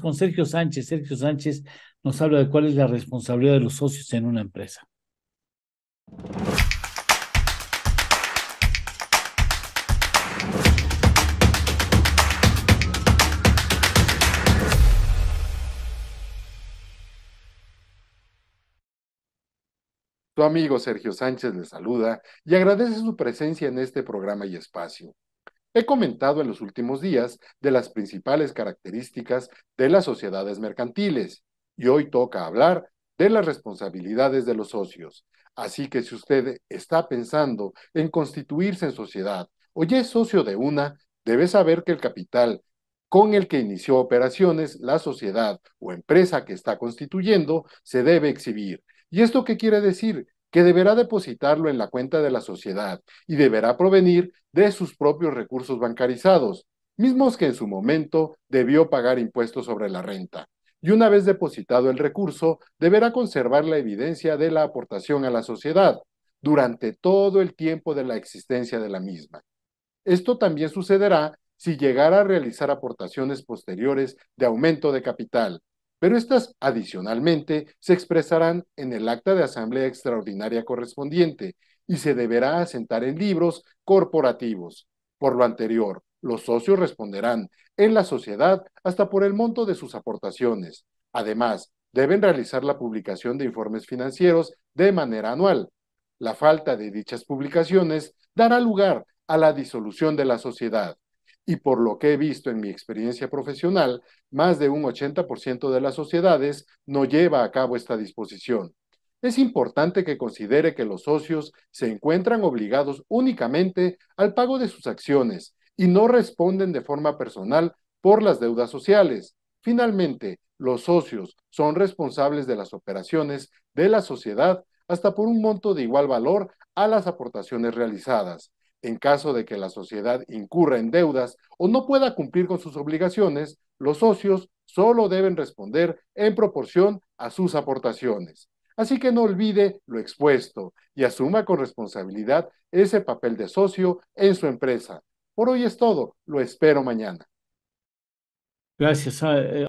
con Sergio Sánchez. Sergio Sánchez nos habla de cuál es la responsabilidad de los socios en una empresa. Tu amigo Sergio Sánchez le saluda y agradece su presencia en este programa y espacio. He comentado en los últimos días de las principales características de las sociedades mercantiles y hoy toca hablar de las responsabilidades de los socios. Así que si usted está pensando en constituirse en sociedad o ya es socio de una, debe saber que el capital con el que inició operaciones la sociedad o empresa que está constituyendo se debe exhibir. ¿Y esto qué quiere decir? que deberá depositarlo en la cuenta de la sociedad y deberá provenir de sus propios recursos bancarizados, mismos que en su momento debió pagar impuestos sobre la renta. Y una vez depositado el recurso, deberá conservar la evidencia de la aportación a la sociedad durante todo el tiempo de la existencia de la misma. Esto también sucederá si llegara a realizar aportaciones posteriores de aumento de capital, pero estas adicionalmente se expresarán en el acta de asamblea extraordinaria correspondiente y se deberá asentar en libros corporativos. Por lo anterior, los socios responderán en la sociedad hasta por el monto de sus aportaciones. Además, deben realizar la publicación de informes financieros de manera anual. La falta de dichas publicaciones dará lugar a la disolución de la sociedad y por lo que he visto en mi experiencia profesional, más de un 80% de las sociedades no lleva a cabo esta disposición. Es importante que considere que los socios se encuentran obligados únicamente al pago de sus acciones y no responden de forma personal por las deudas sociales. Finalmente, los socios son responsables de las operaciones de la sociedad hasta por un monto de igual valor a las aportaciones realizadas. En caso de que la sociedad incurra en deudas o no pueda cumplir con sus obligaciones, los socios solo deben responder en proporción a sus aportaciones. Así que no olvide lo expuesto y asuma con responsabilidad ese papel de socio en su empresa. Por hoy es todo, lo espero mañana. Gracias. Ah, eh,